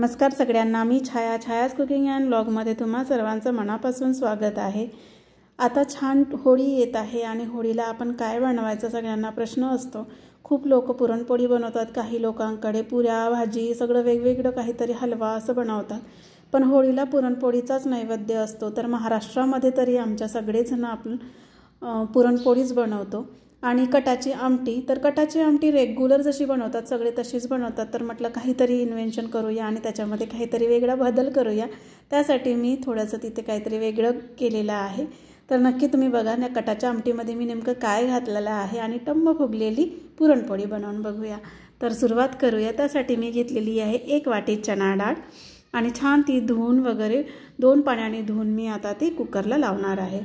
नमस्कार सगळ्यांना मी छाया छायाच cooking and ब्लॉगमध्ये तुम्हा सर्वांचं मनापासून स्वागत आहे आता छान होळी येत आहे आणि होळीला आपण काय बनवायचं सगळ्यांना प्रश्न असतो खूप लोक पुरणपोळी बनवतात काही लोकांकडे पुऱ्या भाजी सगळं वेगवेगळं काहीतरी हलवा असं बनवतात पण होळीला पुरणपोळीचाच नैवेद्य असतो तर महाराष्ट्रामध्ये तरी आमच्या सगळेजण आपण पुरणपोळीच बनवतो आणि कटाची आमटी तर कटाची आमटी रेग्युलर जशी बनवतात सगळे तशीच बनवतात तर म्हटलं काहीतरी इन्व्हेन्शन करूया आणि त्याच्यामध्ये काहीतरी वेगळा बदल करूया त्यासाठी मी थोडंसं तिथे काहीतरी वेगळं केलेलं आहे तर नक्की तुम्ही बघा ना कटाच्या आमटीमध्ये मी नेमकं काय घातलेलं आहे आणि टंब फुगलेली पुरणपोळी बनवून बघूया तर सुरुवात करूया त्यासाठी मी घेतलेली आहे एक वाटी चणा डाळ आणि छान ती धुवून वगैरे दोन पाण्याने धुवून मी आता ती कुकरला लावणार आहे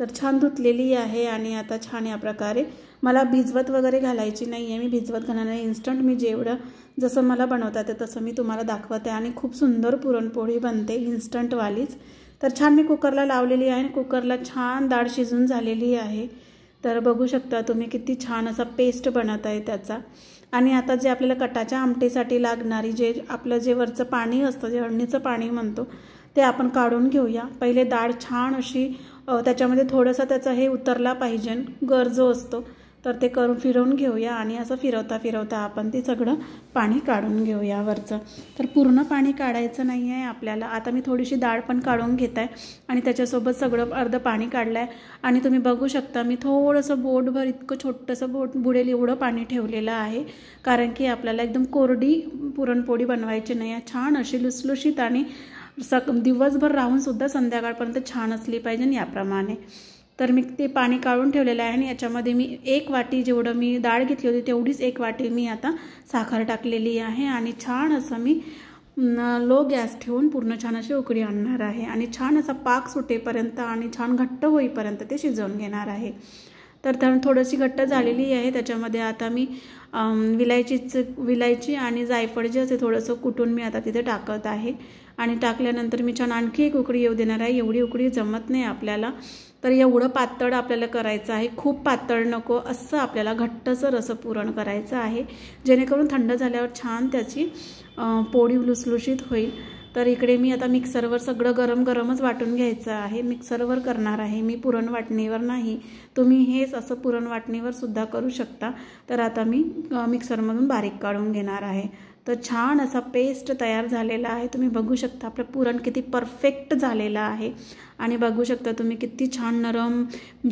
तर छान धुतलेली आहे आणि आता छान या प्रकारे मला भिजवत वगैरे घालायची नाही आहे मी भिजवत घालणार नाही इन्स्टंट मी जेवढं जसं मला बनवता ते तसं मी तुम्हाला दाखवते आणि खूप सुंदर पुरणपोळी बनते इन्स्टंटवालीच तर छान मी कुकरला लावलेली आहे आणि कुकरला छान डाळ शिजून झालेली आहे तर बघू शकता तुम्ही किती छान असा पेस्ट बनत आहे त्याचा आणि आता जे आपल्याला कटाच्या आमटीसाठी लागणारी जे आपलं जे वरचं पाणी असतं जे अडणीचं पाणी म्हणतो ते आपण काढून घेऊया पहिले डाळ छान अशी त्याच्यामध्ये थोडंसं त्याचं हे उतरला पाहिजे गरजो असतो तर ते करून फिरवून घेऊया आणि असं फिरवता फिरवता आपण ते सगळं पाणी काढून घेऊया वरचं तर पूर्ण पाणी काढायचं नाही आहे आपल्याला आता मी थोडीशी डाळ पण काढून घेत आहे आणि त्याच्यासोबत सगळं अर्धं पाणी काढलं आहे आणि तुम्ही बघू शकता मी थोडंसं बोटभर इतकं छोटंसं बोट बुडेल एवढं पाणी ठेवलेलं आहे कारण की आपल्याला एकदम कोरडी पुरणपोळी बनवायची नाही आहे छान अशी लुसलुशीत आणि सक दिवसभर राहूनसुद्धा संध्याकाळपर्यंत छान असली पाहिजे याप्रमाणे तर मी ते पाणी काढून ठेवलेलं आहे आणि याच्यामध्ये मी एक वाटी जेवढं मी डाळ घेतली होती तेवढीच एक वाटी मी आता साखर टाकलेली आहे आणि छान असं मी लो गॅस ठेवून पूर्ण छान अशी उकडी आणणार आहे आणि छान असा पाक सुटेपर्यंत आणि छान घट्ट होईपर्यंत ते शिजवून घेणार आहे तर त्यामुळे थोडीशी घट्ट झालेली आहे त्याच्यामध्ये आता मी विलायचीच विलायची आणि जायफळ जे असे थोडंसं कुटून मी आता तिथे टाकत आहे आणि टाकल्यानंतर मी छान आणखी एक उकडी येऊ देणार आहे एवढी उकडी जमत नाही आपल्याला तर एवढं पातळ आपल्याला करायचं आहे खूप पातळ नको असं आपल्याला घट्टसर असं पुरण करायचं आहे जेणेकरून थंड झाल्यावर छान त्याची पोळी लुसलुशीत होईल तर इकडे मी आता मिक्सरवर सगळं गरम गरमच वाटून घ्यायचं आहे मिक्सरवर करणार आहे मी पुरण वाटणीवर नाही तुम्ही हेच असं पुरण वाटणीवर सुद्धा करू शकता तर आता मी मिक्सरमधून बारीक काढून घेणार आहे तर छान असा पेस्ट तयार झालेला आहे तुम्ही बघू शकता आपलं पुरण किती परफेक्ट झालेलं आहे आणि बघू शकता तुम्ही किती छान नरम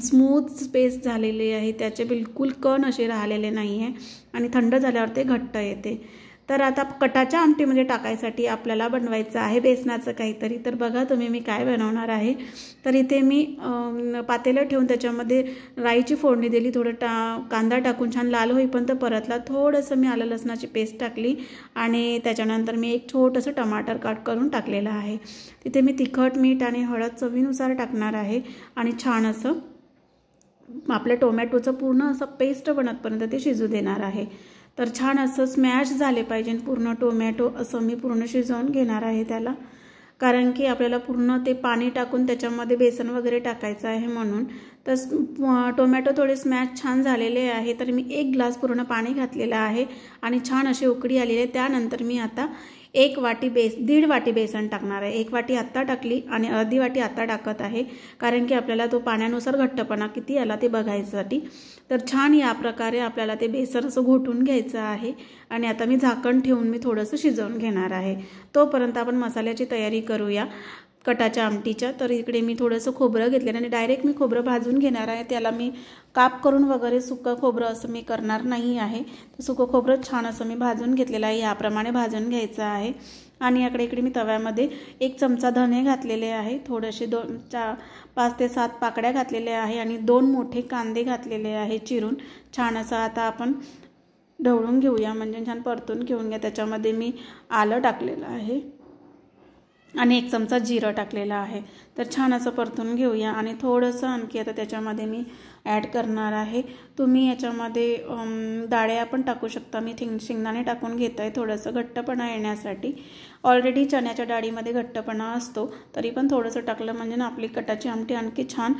स्मूथ पेस्ट झालेली आहे त्याचे बिलकुल कण असे राहिलेले नाही आहे आणि थंड झाल्यावर ते घट्ट येते तर आता कटाच्या आमटीमध्ये टाकायसाठी आपल्याला बनवायचं आहे बेसनाचं काहीतरी तर बघा तुम्ही मी काय बनवणार आहे तर इथे मी पातेलं ठेवून त्याच्यामध्ये राईची फोडणी दिली थोडं टा कांदा टाकून छान लाल होईपर्यंत परतला थोडंसं मी आलं लसणाची पेस्ट टाकली आणि त्याच्यानंतर मी एक छोटंसं टमाटर काट करून टाकलेलं आहे तिथे मी तिखट मीठ आणि हळद चवीनुसार टाकणार आहे आणि छान असं आपल्या टोमॅटोचं पूर्ण असं पेस्ट बनतपर्यंत ते शिजू देणार आहे तर छान असं स्मॅश झाले पाहिजे पूर्ण टोमॅटो असं मी पूर्ण शिजवून घेणार आहे त्याला कारण की आपल्याला पूर्ण ते पाणी टाकून त्याच्यामध्ये बेसन वगैरे टाकायचं आहे म्हणून तर टोमॅटो थोडे स्मॅश छान झालेले आहे तर मी एक ग्लास पूर्ण पाणी घातलेलं आहे आणि छान असे उकडी आलेली आहे त्यानंतर मी आता एक वाटी बेस दीड वाटी बेसन टाकणार आहे एक वाटी आत्ता टाकली आणि अर्धी वाटी आत्ता टाकत आहे कारण की आपल्याला तो पाण्यानुसार घट्टपणा किती आला ते बघायसाठी तर छान या प्रकारे आपल्याला ते बेसन असं घोटून घ्यायचं आहे आणि आता मी झाकण ठेवून मी थोडंसं शिजवून घेणार आहे तोपर्यंत आपण मसाल्याची तयारी करूया कटाच्या आमटीच्या तर इकडे मी थोडंसं खोबरं घेतलेलं आणि डायरेक्ट मी खोबरं भाजून घेणार आहे त्याला मी काप करून वगैरे सुकं खोबरं असं मी करणार नाही आहे तर सुकं खोबरं छान असं मी भाजून घेतलेलं आहे याप्रमाणे भाजून घ्यायचं आहे आणि याकडे इकडे मी तव्यामध्ये एक चमचा धने घातलेले आहे थोडेसे दोन चार पाच ते सात पाकड्या घातलेल्या आहे आणि दोन मोठे कांदे घातलेले आहे चिरून छान असं आता आपण ढवळून घेऊया म्हणजे छान परतून घेऊन घ्या त्याच्यामध्ये मी आलं टाकलेलं आहे आणि एक चमचा जिरं टाकलेला आहे तर छान असं परतून घेऊया आणि थोडंसं आणखी आता त्याच्यामध्ये मी ॲड करणार आहे तुम्ही याच्यामध्ये डाळ्या पण टाकू शकता मी थिंग शेंगदाणे टाकून घेत आहे थोडंसं घट्टपणा येण्यासाठी ऑलरेडी चण्याच्या डाळीमध्ये घट्टपणा असतो तरी पण थोडंसं टाकलं म्हणजे ना आपली कटाची आमटी आणखी छान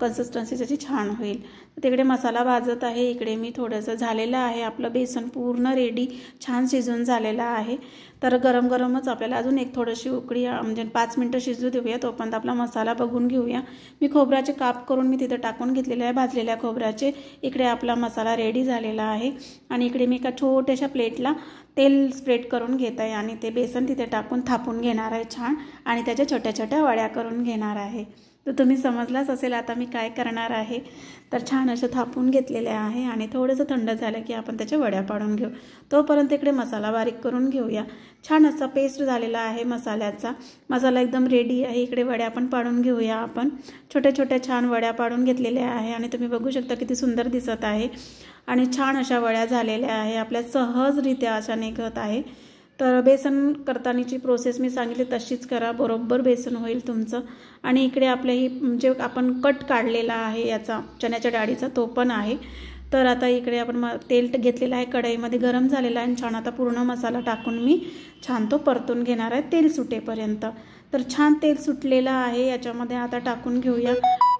कन्सिस्टन्सी त्याची छान होईल तिकडे मसाला भाजत आहे इकडे मी थोडंसं झालेलं आहे आपलं बेसन पूर्ण रेडी छान शिजून झालेलं आहे तर गरम गरमच आपल्याला अजून एक थोडीशी उकळी म्हणजे पाच मिनटं शिजू देऊया तोपर्यंत आपला मसाला बघून घेऊया मी खोबऱ्याचे काप करून मी तिथं टाकून घेतलेले आहे भाजलेल्या खोबऱ्याचे इकडे आपला मसाला रेडी झालेला आहे आणि इकडे मी एका छोट्याशा प्लेटला तेल स्प्रेड करून घेत आहे आणि ते बेसन तिथे टाकून थापून घेणार आहे छान आणि त्याच्या छोट्या छोट्या वड्या करून घेणार आहे तर तुम्ही समजलाच असेल आता मी काय करणार आहे तर छान असं थापून घेतलेले आहे आणि थोडंसं थंड झालं की आपण त्याच्या वड्या पाडून घेऊ तोपर्यंत इकडे मसाला बारीक करून घेऊया छान असा पेस्ट झालेला आहे मसाल्याचा मसाला एकदम रेडी आहे इकडे वड्या पण पाडून घेऊया आपण छोट्या छोट्या छान वड्या पाडून घेतलेल्या आहे आणि तुम्ही बघू शकता किती सुंदर दिसत आहे आणि छान अशा वड्या झालेल्या आहे आपल्या सहजरित्या अशा निघत आहे तर बेसन करतानाची प्रोसेस मी सांगितली तशीच करा बरोबर बेसन होईल तुमचं आणि इकडे आपल्या ही जे आपण कट काढलेला आहे याचा चण्याच्या डाळीचा तो पण आहे तर आता इकडे आपण म तेल घेतलेलं आहे कढईमध्ये गरम झालेला आहे आणि छान आता पूर्ण मसाला टाकून मी छान तो परतून घेणार आहे तेल सुटेपर्यंत तर छान तेल सुटलेलं आहे याच्यामध्ये आता टाकून घेऊया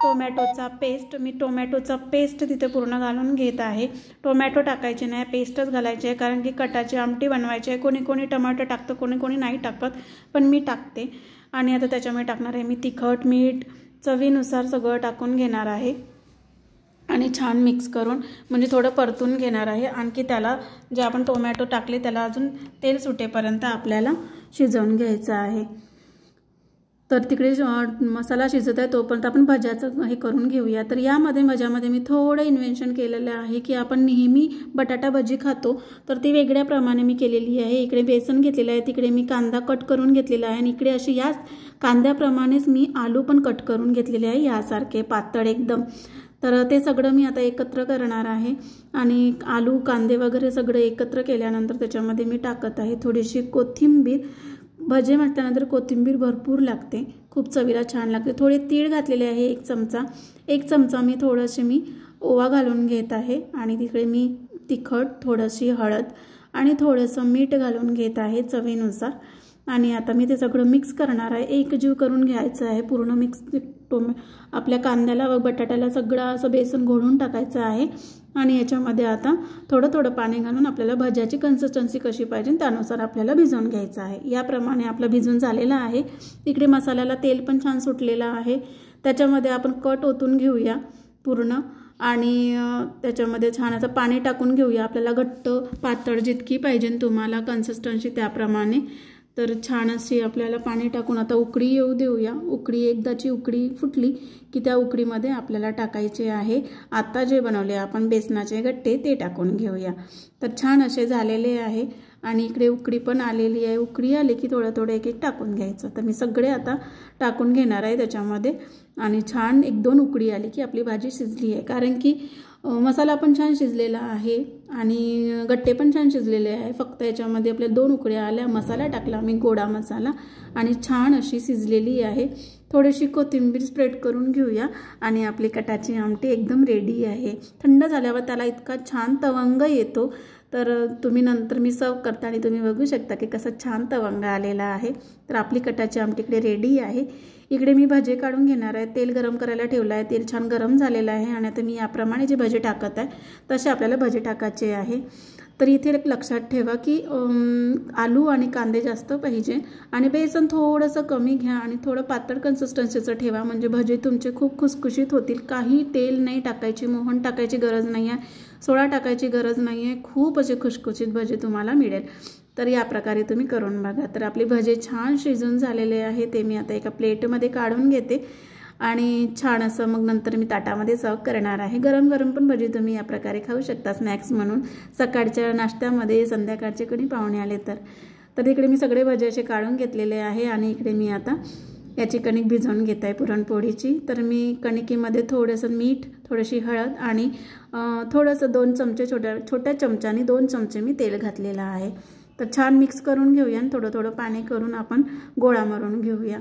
टोमॅटोचा पेस्ट मी टोमॅटोचा पेस्ट तिथे पूर्ण घालून घेत आहे टोमॅटो टाकायचे नाही पेस्टच घालायचे आहे कारण की कटाची आमटी बनवायची आहे कोणी कोणी टमाटो टाकतं कोणी कोणी नाही टाकत पण मी टाकते आणि आता त्याच्यामध्ये टाकणार आहे मी तिखट मीठ चवीनुसार सगळं टाकून घेणार आहे आणि छान मिक्स करून म्हणजे थोडं परतून घेणार आहे आणखी त्याला जे आपण टोमॅटो टाकले त्याला अजून तेल सुटेपर्यंत आपल्याला शिजवून घ्यायचं आहे तर तिकडे मसाला शिजत आहे तोपर्यंत आपण भज्याचं हे करून घेऊया तर यामध्ये भज्यामध्ये मी थोडं इन्व्हेन्शन केलेलं आहे की आपण नेहमी बटाटा भजी खातो तर ती वेगळ्या प्रमाणे मी केलेली आहे इकडे बेसन घेतलेलं आहे तिकडे मी कांदा कट करून घेतलेला आहे आणि इकडे अशी याच कांद्याप्रमाणेच मी आलू पण कट करून घेतलेले आहे यासारखे पातळ एकदम तर ते सगळं मी आता एकत्र करणार आहे आणि आलू कांदे वगैरे सगळं एकत्र केल्यानंतर त्याच्यामध्ये मी टाकत आहे थोडीशी कोथिंबीर भजे म्हटल्यानंतर कोथिंबीर भरपूर लागते खूप चवीला छान लागते थोडे तीळ घातलेले आहे एक चमचा एक चमचा मी थोडंसे मी ओवा घालून घेत आहे आणि तिकडे मी तिखट थोडंशी हळद आणि थोडंसं मीठ घालून घेत आहे चवीनुसार आणि आता मी ते सगळं मिक्स करणार आहे एकजीव करून घ्यायचं आहे पूर्ण मिक्स आपल्या कांद्याला व बटाट्याला सगळं असं बेसन घोळून टाकायचं आहे आणि याच्यामध्ये आता थोडं थोडं पाणी घालून आपल्याला भज्याची कन्सिस्टन्सी कशी पाहिजे त्यानुसार आपल्याला भिजवून घ्यायचं आहे याप्रमाणे आपलं भिजून झालेलं आहे इकडे मसाल्याला तेल पण छान सुटलेलं आहे त्याच्यामध्ये आपण कट ओतून घेऊया पूर्ण आणि त्याच्यामध्ये छान असं पाणी टाकून घेऊया आपल्याला घट्ट पातळ जितकी पाहिजे तुम्हाला कन्सिस्टन्सी त्याप्रमाणे तर छान अशी आपल्याला पाणी टाकून आता उकळी येऊ देऊया उकळी एकदाची उकडी फुटली की त्या उकडीमध्ये आपल्याला टाकायचे आहे आता जे बनवले आपण बेसनाचे गट्टे ते टाकून घेऊया तर छान असे झालेले आहे आणि इकडे उकडी पण आलेली आहे उकळी आली की थोडं थोडं एक एक टाकून घ्यायचं तर मी सगळे आता टाकून घेणार आहे त्याच्यामध्ये आणि छान एक दोन उकडी आली की आपली भाजी शिजली आहे कारण की मसाला पण छान शिजलेला आहे आणि गट्टे पण छान शिजलेले आहे फक्त याच्यामध्ये आपल्या दोन उकड्या आल्या मसाला टाकला मी गोडा मसाला आणि छान अशी शिजलेली आहे थोडीशी कोथिंबीर स्प्रेड करून घेऊया आणि आपली कटाची आमटी एकदम रेडी आहे थंड झाल्यावर त्याला इतका छान तवंग येतो तर तुम्ही नंतर मी सर्व करता आणि तुम्ही बघू शकता की कसा छान तवंगा आलेला आहे तर आपली कटाची आमटीकडे रेडी आहे इकडे मी भजे काढून घेणार आहे तेल गरम करायला ठेवलं आहे तेल छान गरम झालेलं आहे आणि आता मी याप्रमाणे जे भजे टाकत आहे तसे आपल्याला भजे टाकायचे आहे तर इथे लक्षात ठेवा की आलू आणि कांदे जास्त पाहिजे आणि बेसन थोडंसं कमी घ्या आणि थोडं पातळ कन्सिस्टन्सीचं ठेवा म्हणजे भजे तुमचे खूप खुसखुशीत होतील काही तेल नाही टाकायची मोहन टाकायची गरज नाही आहे सोडा टाकायची गरज नाही आहे खूप असे खुशखुशीत भजी तुम्हाला मिळेल तर या प्रकारे तुम्ही करून बघा तर आपली भजे छान शिजून झालेले आहे ते मी आता एका प्लेटमध्ये काढून घेते आणि छान असं मग नंतर मी ताटामध्ये सर्व करणार आहे गरम गरम पण भजी तुम्ही या प्रकारे खाऊ शकता स्नॅक्स म्हणून सकाळच्या नाश्त्यामध्ये संध्याकाळचे कोणी पाहुणे आले तर तर इकडे मी सगळे भजे असे काढून घेतलेले आहे आणि इकडे मी आता याची कणिक भिजवून घेत आहे पुरणपोळीची तर मी कणिकेमध्ये थोडंसं मीठ थोडीशी हळद आणि थोडंसं दोन चमचे छोट्या छोट्या चमच्याने दोन चमचे मी तेल घातलेलं आहे तर छान मिक्स करून घेऊया आणि थोडं थोडं पाणी करून आपण गोळा मारून घेऊया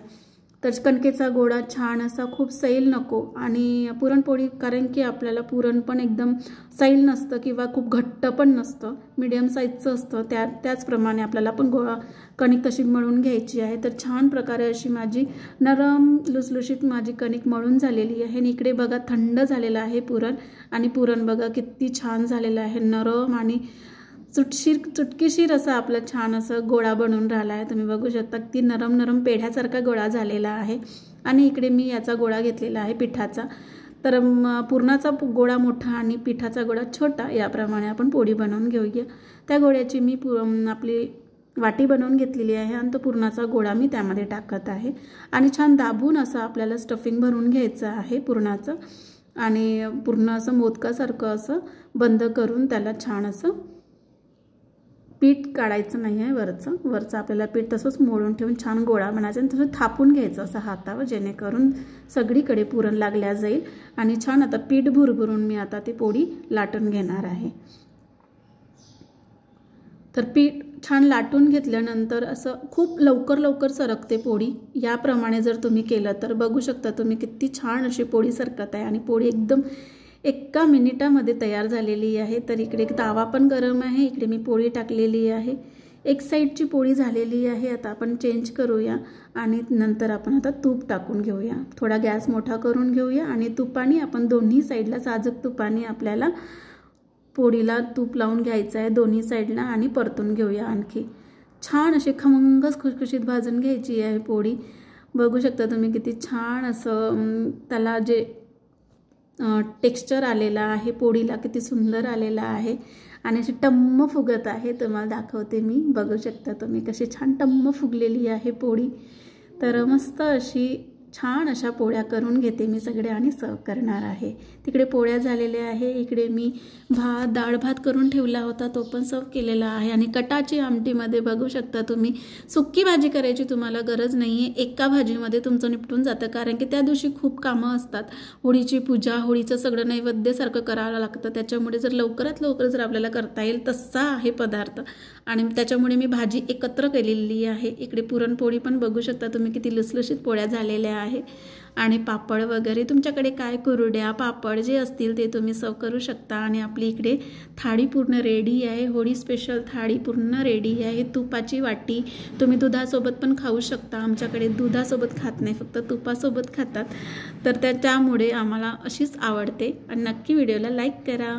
तर कणकेचा गोडा छान असा खूप सैल नको आणि पुरणपोळी कारण की आपल्याला पुरण पण एकदम सैल नसतं किंवा खूप घट्ट पण नसतं मीडियम साईजचं असतं त्या त्याचप्रमाणे आपल्याला पण गोळा कणिक तशी मळून घ्यायची आहे तर छान प्रकारे अशी माझी नरम लुसलुशीत माझी कणिक मळून झालेली आहे आणि इकडे बघा थंड झालेलं आहे पुरण आणि पुरण बघा किती छान झालेलं आहे नरम आणि चुटशीर चुटकीशीर असा आपला छान असं गोळा बनून राहिला आहे तुम्ही बघू शकता ती नरम नरम पेढ्यासारखा गोळा झालेला आहे आणि इकडे मी याचा गोळा घेतलेला आहे पिठाचा तर पुरणाचा गोळा मोठा आणि पिठाचा गोळा छोटा याप्रमाणे आपण पोळी बनवून घेऊया त्या गोळ्याची मी पु आपली वाटी बनवून घेतलेली आहे आणि तो पुरणाचा गोळा मी त्यामध्ये टाकत आहे आणि छान दाबून असं आपल्याला स्टफिंग भरून घ्यायचं आहे पुरणाचं आणि पूर्ण असं मोदकासारखं असं बंद करून त्याला छान असं पीठ काढायचं नाही आहे वरचं वरचं आपल्याला पीठ तसंच मोडून ठेवून छान गोळा बनायचं आणि तसं थापून घ्यायचं असं हातावर जेणेकरून सगळीकडे पुरण लागल्या जाईल आणि छान आता पीठ भुरभुरून मी आता ती पोळी लाटून घेणार आहे तर पीठ छान लाटून घेतल्यानंतर असं खूप लवकर लवकर सरकते पोळी याप्रमाणे जर तुम्ही केलं तर बघू शकता तुम्ही किती छान अशी पोळी सरकत आहे आणि पोळी एकदम एका मिनिटामध्ये तयार झालेली आहे तर इकडे तावा पण गरम आहे इकडे मी पोळी टाकलेली आहे एक साईडची पोळी झालेली आहे आता आपण चेंज करूया आणि नंतर आपण आता तूप टाकून घेऊया थोडा गॅस मोठा करून घेऊया आणि तुपाने आपण दोन्ही साईडला साजक तुपाने आपल्याला पोळीला तूप लावून घ्यायचं आहे दोन्ही साईडला आणि परतून घेऊया आणखी छान असे खमंगच खुशखुशीत भाजून घ्यायची आहे पोळी बघू शकता तुम्ही किती छान असं त्याला जे टेक्स्चर आलेला आहे पोळीला किती सुंदर आलेला आहे आणि अशी टम्म फुगत आहे तुम्हाला दाखवते मी बघू शकता तुम्ही कशी छान टम्म फुगलेली आहे पोळी तर मस्त अशी छान अशा पोळ्या करून घेते मी सगळे आणि सर्व करणार आहे तिकडे पोळ्या झालेल्या आहे इकडे मी भात डाळ भात करून ठेवला होता तो पण सर्व केलेला आहे आणि कटाची आमटीमध्ये बघू शकता तुम्ही सुक्की भाजी करायची तुम्हाला गरज नाही आहे एका भाजीमध्ये तुमचं निपटून जातं कारण की त्या दिवशी खूप कामं असतात होळीची पूजा होळीचं सगळं नैवेद्यसारखं करावं लागतं त्याच्यामुळे जर लवकरात लवकर जर आपल्याला करता येईल तसा आहे पदार्थ आणि त्याच्यामुळे मी भाजी एकत्र केलेली आहे इकडे पुरणपोळी पण बघू शकता तुम्ही किती लसलुशीत पोळ्या झालेल्या आहे आणि पापड वगैरे तुमच्याकडे काय कुरुड्या पापड जे असतील ते तुम्ही सर्व करू शकता आणि आपली इकडे थाळी पूर्ण रेडी आहे होळी स्पेशल थाळी पूर्ण रेडी आहे तुपाची वाटी तुम्ही दुधासोबत पण खाऊ शकता आमच्याकडे दुधासोबत खात नाही फक्त तुपासोबत खातात तर त्यामुळे आम्हाला अशीच आवडते आणि नक्की व्हिडिओला लाईक करा